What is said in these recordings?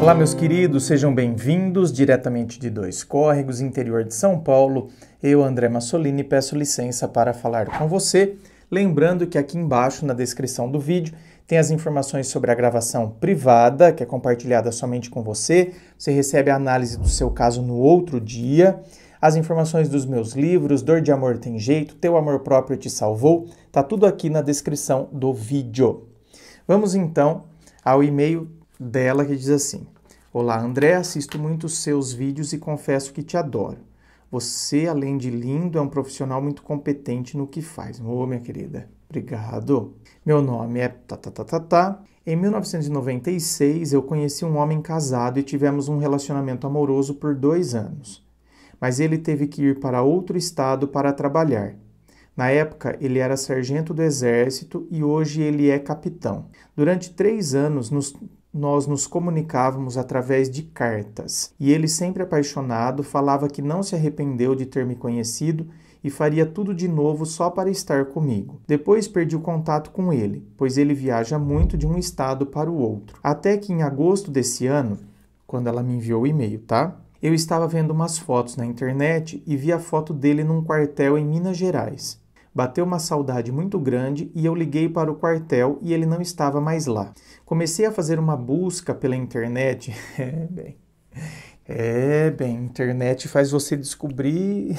Olá, meus queridos, sejam bem-vindos diretamente de Dois Córregos, interior de São Paulo. Eu, André Massolini, peço licença para falar com você. Lembrando que aqui embaixo, na descrição do vídeo, tem as informações sobre a gravação privada, que é compartilhada somente com você. Você recebe a análise do seu caso no outro dia. As informações dos meus livros, Dor de Amor Tem Jeito, Teu Amor Próprio Te Salvou, tá tudo aqui na descrição do vídeo. Vamos então ao e-mail dela que diz assim: Olá, André, assisto muito seus vídeos e confesso que te adoro. Você, além de lindo, é um profissional muito competente no que faz. Ô, oh, minha querida, obrigado. Meu nome é Tatatatá. Tá, tá, tá, em 1996, eu conheci um homem casado e tivemos um relacionamento amoroso por dois anos. Mas ele teve que ir para outro estado para trabalhar. Na época, ele era sargento do exército e hoje ele é capitão. Durante três anos, nos nós nos comunicávamos através de cartas, e ele, sempre apaixonado, falava que não se arrependeu de ter me conhecido e faria tudo de novo só para estar comigo. Depois perdi o contato com ele, pois ele viaja muito de um estado para o outro. Até que em agosto desse ano, quando ela me enviou o e-mail, tá? Eu estava vendo umas fotos na internet e vi a foto dele num quartel em Minas Gerais. Bateu uma saudade muito grande e eu liguei para o quartel e ele não estava mais lá. Comecei a fazer uma busca pela internet. É, bem. É, bem, internet faz você descobrir.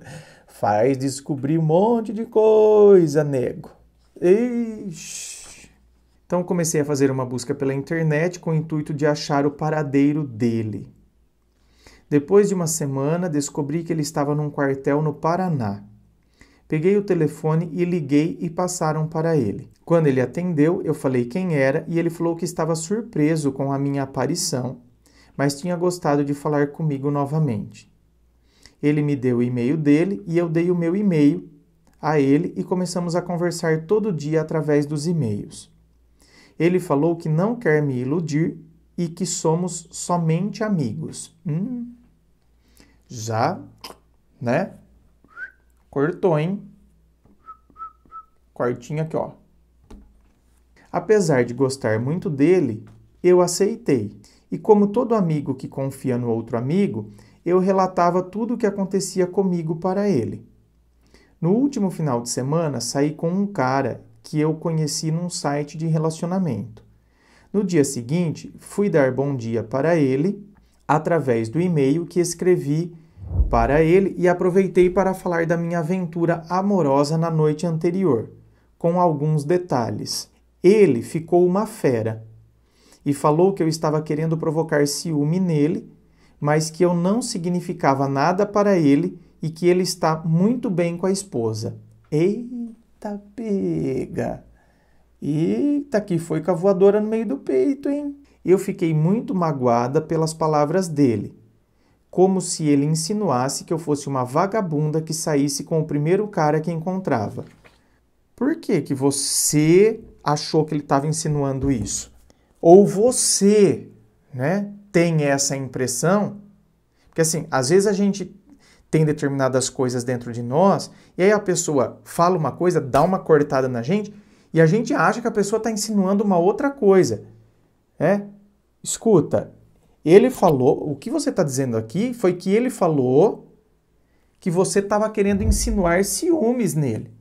faz descobrir um monte de coisa, nego. Ixi. Então comecei a fazer uma busca pela internet com o intuito de achar o paradeiro dele. Depois de uma semana, descobri que ele estava num quartel no Paraná. Peguei o telefone e liguei e passaram para ele. Quando ele atendeu, eu falei quem era e ele falou que estava surpreso com a minha aparição, mas tinha gostado de falar comigo novamente. Ele me deu o e-mail dele e eu dei o meu e-mail a ele e começamos a conversar todo dia através dos e-mails. Ele falou que não quer me iludir e que somos somente amigos. Hum, já, né? Cortou, hein? Cortinho aqui, ó. Apesar de gostar muito dele, eu aceitei. E como todo amigo que confia no outro amigo, eu relatava tudo o que acontecia comigo para ele. No último final de semana, saí com um cara que eu conheci num site de relacionamento. No dia seguinte, fui dar bom dia para ele através do e-mail que escrevi para ele e aproveitei para falar da minha aventura amorosa na noite anterior, com alguns detalhes. Ele ficou uma fera e falou que eu estava querendo provocar ciúme nele, mas que eu não significava nada para ele e que ele está muito bem com a esposa. Eita pega! Eita, que foi com a voadora no meio do peito, hein? Eu fiquei muito magoada pelas palavras dele como se ele insinuasse que eu fosse uma vagabunda que saísse com o primeiro cara que encontrava. Por que que você achou que ele estava insinuando isso? Ou você, né, tem essa impressão? Porque assim, às vezes a gente tem determinadas coisas dentro de nós e aí a pessoa fala uma coisa, dá uma cortada na gente e a gente acha que a pessoa está insinuando uma outra coisa. É? Escuta, ele falou, o que você está dizendo aqui foi que ele falou que você estava querendo insinuar ciúmes nele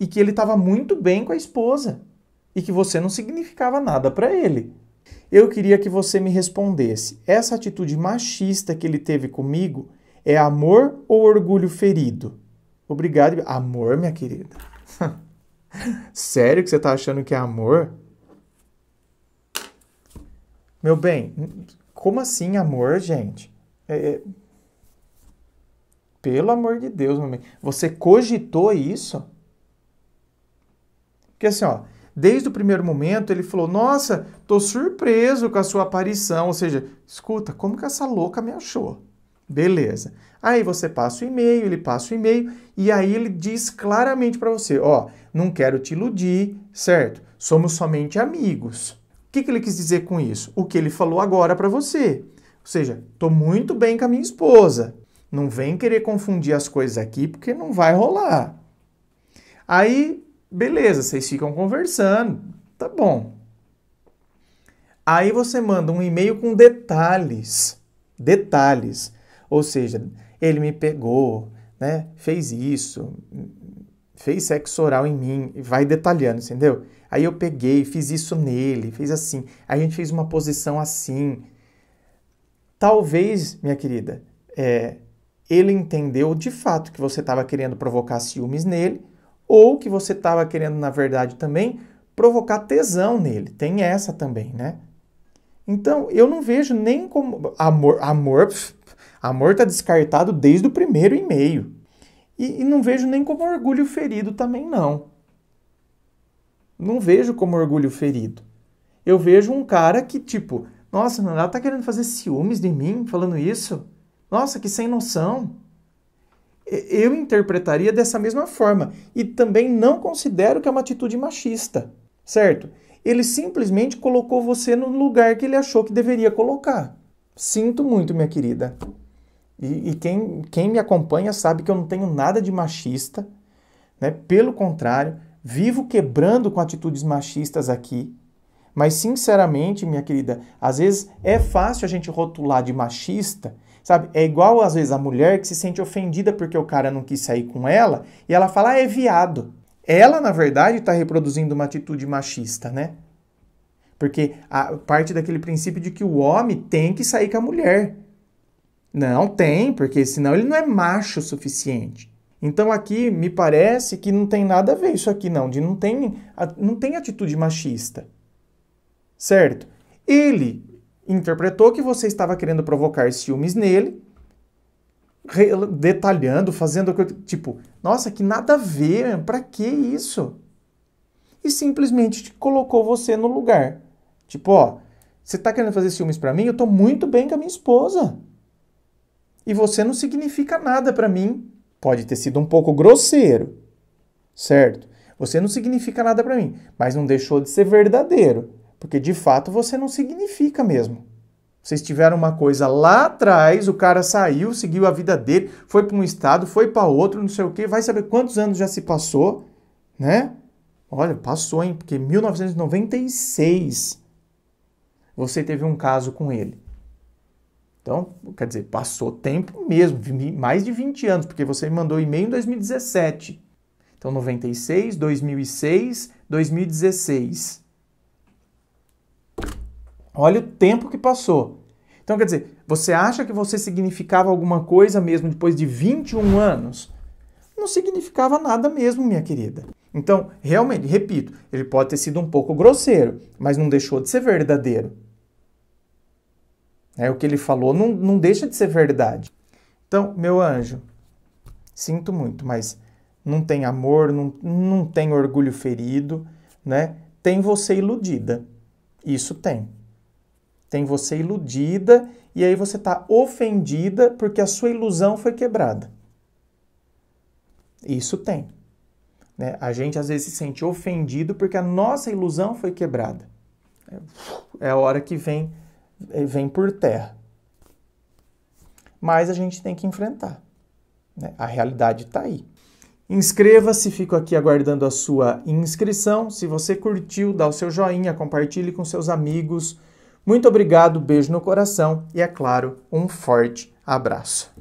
e que ele estava muito bem com a esposa e que você não significava nada para ele. Eu queria que você me respondesse: essa atitude machista que ele teve comigo é amor ou orgulho ferido? Obrigado. Amor, minha querida. Sério que você está achando que é amor? Meu bem, como assim amor, gente? É, é... Pelo amor de Deus, amigo. Você cogitou isso? Porque assim, ó, desde o primeiro momento ele falou: Nossa, tô surpreso com a sua aparição. Ou seja, escuta, como que essa louca me achou? Beleza. Aí você passa o e-mail, ele passa o e-mail e aí ele diz claramente para você: Ó, não quero te iludir, certo? Somos somente amigos que, que ele quis dizer com isso? O que ele falou agora para você. Ou seja, estou muito bem com a minha esposa. Não vem querer confundir as coisas aqui porque não vai rolar. Aí, beleza, vocês ficam conversando, tá bom. Aí você manda um e-mail com detalhes. Detalhes. Ou seja, ele me pegou, né? Fez isso, fez sexo oral em mim, vai detalhando, entendeu? Aí eu peguei, fiz isso nele, fiz assim. A gente fez uma posição assim. Talvez, minha querida, é, ele entendeu de fato que você estava querendo provocar ciúmes nele ou que você estava querendo, na verdade, também provocar tesão nele. Tem essa também, né? Então, eu não vejo nem como. Amor, amor, pf, amor tá descartado desde o primeiro e-mail. E, e não vejo nem como orgulho ferido também, não não vejo como orgulho ferido. Eu vejo um cara que, tipo, nossa, ela tá querendo fazer ciúmes de mim falando isso? Nossa, que sem noção. Eu interpretaria dessa mesma forma e também não considero que é uma atitude machista, certo? Ele simplesmente colocou você no lugar que ele achou que deveria colocar. Sinto muito, minha querida. E, e quem, quem me acompanha sabe que eu não tenho nada de machista, né? Pelo contrário, Vivo quebrando com atitudes machistas aqui, mas sinceramente, minha querida, às vezes é fácil a gente rotular de machista, sabe? É igual às vezes a mulher que se sente ofendida porque o cara não quis sair com ela e ela fala, ah, é viado. Ela, na verdade, está reproduzindo uma atitude machista, né? Porque a parte daquele princípio de que o homem tem que sair com a mulher. Não tem, porque senão ele não é macho o suficiente. Então aqui me parece que não tem nada a ver isso aqui não, de não tem, não tem atitude machista. Certo? Ele interpretou que você estava querendo provocar ciúmes nele, detalhando, fazendo tipo, nossa, que nada a ver, para que isso? E simplesmente colocou você no lugar. Tipo, ó, você está querendo fazer ciúmes para mim? Eu estou muito bem com a minha esposa. E você não significa nada para mim. Pode ter sido um pouco grosseiro, certo? Você não significa nada para mim, mas não deixou de ser verdadeiro, porque de fato você não significa mesmo. Vocês tiveram uma coisa lá atrás, o cara saiu, seguiu a vida dele, foi para um estado, foi para outro, não sei o quê, vai saber quantos anos já se passou, né? Olha, passou, hein? Porque 1996 você teve um caso com ele. Então, quer dizer, passou tempo mesmo, mais de 20 anos, porque você me mandou e-mail em 2017. Então, 96, 2006, 2016. Olha o tempo que passou. Então, quer dizer, você acha que você significava alguma coisa mesmo depois de 21 anos? Não significava nada mesmo, minha querida. Então, realmente, repito, ele pode ter sido um pouco grosseiro, mas não deixou de ser verdadeiro. É o que ele falou, não, não deixa de ser verdade. Então, meu anjo, sinto muito, mas não tem amor, não, não tem orgulho ferido, né? Tem você iludida. Isso tem. Tem você iludida e aí você está ofendida porque a sua ilusão foi quebrada. Isso tem. Né? A gente às vezes se sente ofendido porque a nossa ilusão foi quebrada. É, é a hora que vem eh, vem por terra. Mas a gente tem que enfrentar. Né? A realidade está aí. Inscreva-se, fico aqui aguardando a sua inscrição. Se você curtiu, dá o seu joinha, compartilhe com seus amigos. Muito obrigado, beijo no coração e, é claro, um forte abraço.